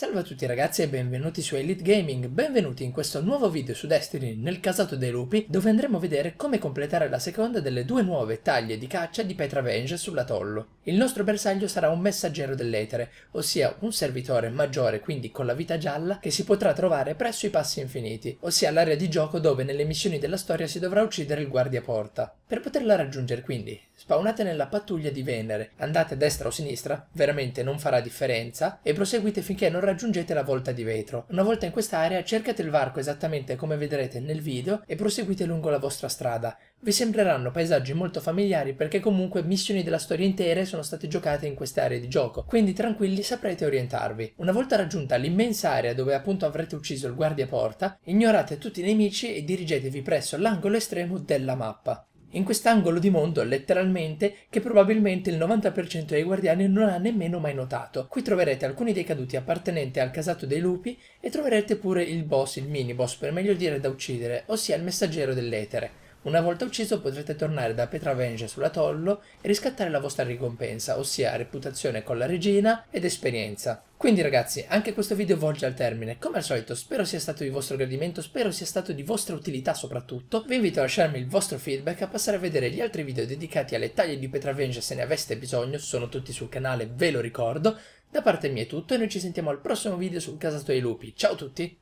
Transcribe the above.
Salve a tutti ragazzi e benvenuti su Elite Gaming, benvenuti in questo nuovo video su Destiny nel casato dei lupi dove andremo a vedere come completare la seconda delle due nuove taglie di caccia di Petra Venge sull'atollo. Il nostro bersaglio sarà un messaggero dell'etere, ossia un servitore maggiore, quindi con la vita gialla, che si potrà trovare presso i passi infiniti, ossia l'area di gioco dove nelle missioni della storia si dovrà uccidere il guardia porta. Per poterla raggiungere quindi, spawnate nella pattuglia di Venere, andate a destra o sinistra, veramente non farà differenza, e proseguite finché non raggiungete la volta di vetro. Una volta in quest'area cercate il varco esattamente come vedrete nel video e proseguite lungo la vostra strada, vi sembreranno paesaggi molto familiari perché comunque missioni della storia intera sono state giocate in queste aree di gioco, quindi tranquilli saprete orientarvi. Una volta raggiunta l'immensa area dove appunto avrete ucciso il guardiaporta, ignorate tutti i nemici e dirigetevi presso l'angolo estremo della mappa. In quest'angolo di mondo, letteralmente, che probabilmente il 90% dei guardiani non ha nemmeno mai notato. Qui troverete alcuni dei caduti appartenenti al casato dei lupi e troverete pure il boss, il mini boss per meglio dire da uccidere, ossia il messaggero dell'etere. Una volta ucciso potrete tornare da Petravenge sull'atollo e riscattare la vostra ricompensa, ossia reputazione con la regina ed esperienza. Quindi ragazzi, anche questo video volge al termine. Come al solito, spero sia stato di vostro gradimento, spero sia stato di vostra utilità soprattutto. Vi invito a lasciarmi il vostro feedback, a passare a vedere gli altri video dedicati alle taglie di Petravenge se ne aveste bisogno, sono tutti sul canale, ve lo ricordo. Da parte mia è tutto e noi ci sentiamo al prossimo video sul Casato dei Lupi. Ciao a tutti!